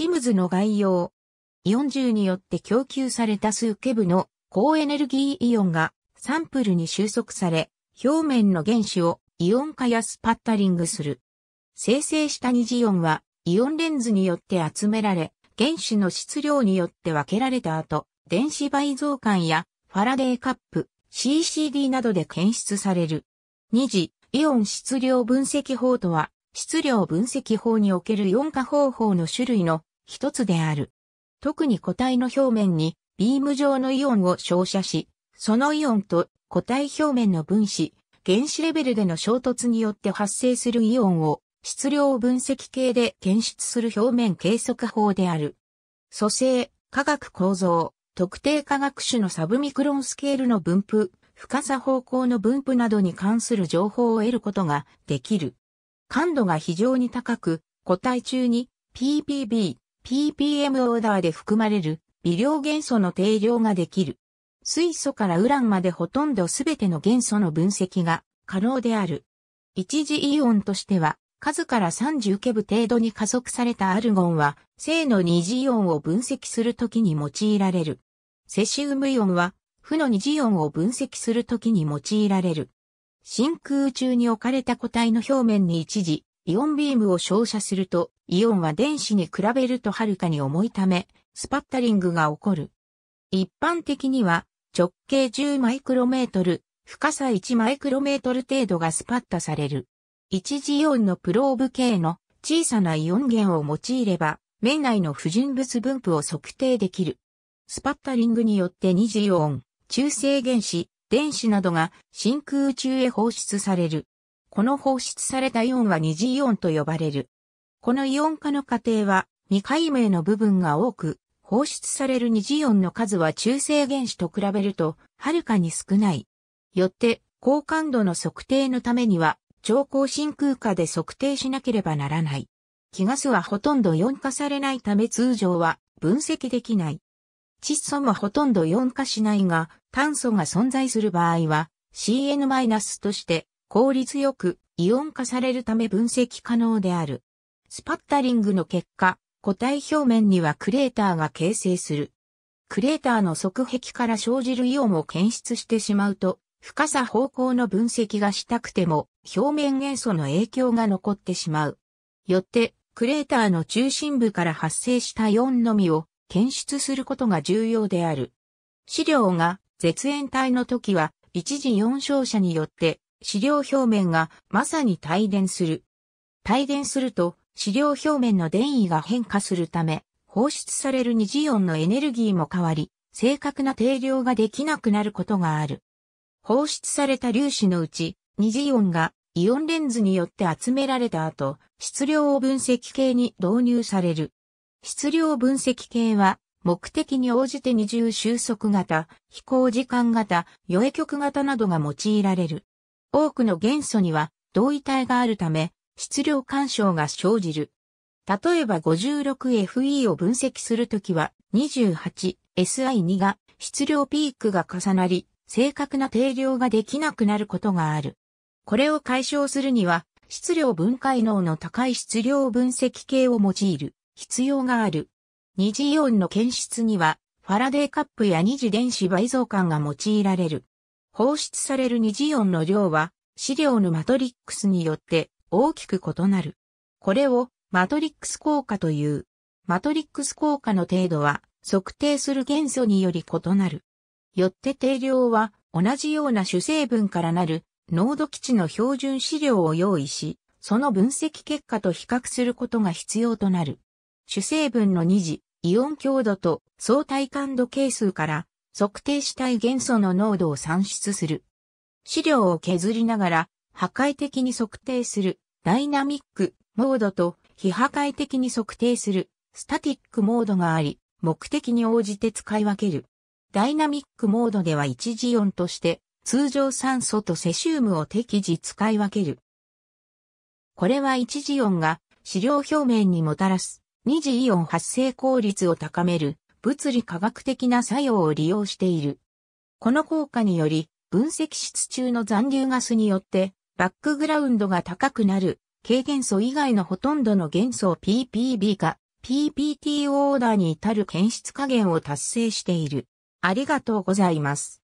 シムズの概要。イオン重0によって供給された数ケ部の高エネルギーイオンがサンプルに収束され、表面の原子をイオン化やスパッタリングする。生成した二次イオンはイオンレンズによって集められ、原子の質量によって分けられた後、電子倍増感やファラデーカップ、CCD などで検出される。二次、イオン質量分析法とは、質量分析法におけるイオン化方法の種類の一つである。特に個体の表面にビーム状のイオンを照射し、そのイオンと個体表面の分子、原子レベルでの衝突によって発生するイオンを質量分析系で検出する表面計測法である。組成、化学構造、特定化学種のサブミクロンスケールの分布、深さ方向の分布などに関する情報を得ることができる。感度が非常に高く、個体中に PPB、ppm オーダーで含まれる微量元素の定量ができる。水素からウランまでほとんどすべての元素の分析が可能である。一次イオンとしては、数から30ケブ程度に加速されたアルゴンは、正の二次イオンを分析するときに用いられる。セシウムイオンは、負の二次イオンを分析するときに用いられる。真空中に置かれた個体の表面に一時、イオンビームを照射すると、イオンは電子に比べるとはるかに重いため、スパッタリングが起こる。一般的には、直径10マイクロメートル、深さ1マイクロメートル程度がスパッタされる。一次イオンのプローブ系の小さなイオン源を用いれば、面内の不純物分布を測定できる。スパッタリングによって二次イオン、中性原子、電子などが真空宇宙へ放出される。この放出されたイオンは二次イオンと呼ばれる。このイオン化の過程は未解明の部分が多く、放出される二次イオンの数は中性原子と比べると、はるかに少ない。よって、高感度の測定のためには、超高真空下で測定しなければならない。気ガスはほとんどイオン化されないため通常は分析できない。窒素もほとんどイオン化しないが、炭素が存在する場合は、CN- として効率よくイオン化されるため分析可能である。スパッタリングの結果、固体表面にはクレーターが形成する。クレーターの側壁から生じるイオンを検出してしまうと、深さ方向の分析がしたくても、表面元素の影響が残ってしまう。よって、クレーターの中心部から発生したイオンのみを検出することが重要である。資料が絶縁体の時は、一時四照射によって、資料表面がまさに帯電する。帯電すると、資料表面の電位が変化するため、放出される二次音のエネルギーも変わり、正確な定量ができなくなることがある。放出された粒子のうち、二次音がイオンレンズによって集められた後、質量を分析系に導入される。質量分析系は、目的に応じて二重収束型、飛行時間型、余影極型などが用いられる。多くの元素には同位体があるため、質量干渉が生じる。例えば 56FE を分析するときは 28SI2 が質量ピークが重なり正確な定量ができなくなることがある。これを解消するには質量分解能の高い質量分析系を用いる必要がある。二次イオンの検出にはファラデーカップや二次電子倍増感が用いられる。放出される二次イオンの量は資料のマトリックスによって大きく異なる。これをマトリックス効果という。マトリックス効果の程度は測定する元素により異なる。よって定量は同じような主成分からなる濃度基地の標準資料を用意し、その分析結果と比較することが必要となる。主成分の二次、イオン強度と相対感度係数から測定したい元素の濃度を算出する。資料を削りながら破壊的に測定するダイナミックモードと非破壊的に測定するスタティックモードがあり、目的に応じて使い分ける。ダイナミックモードでは一次音として通常酸素とセシウムを適時使い分ける。これは一次音が資料表面にもたらす二次イオン発生効率を高める物理科学的な作用を利用している。この効果により分析室中の残留ガスによってバックグラウンドが高くなる、軽元素以外のほとんどの元素を PPB か PPT オーダーに至る検出加減を達成している。ありがとうございます。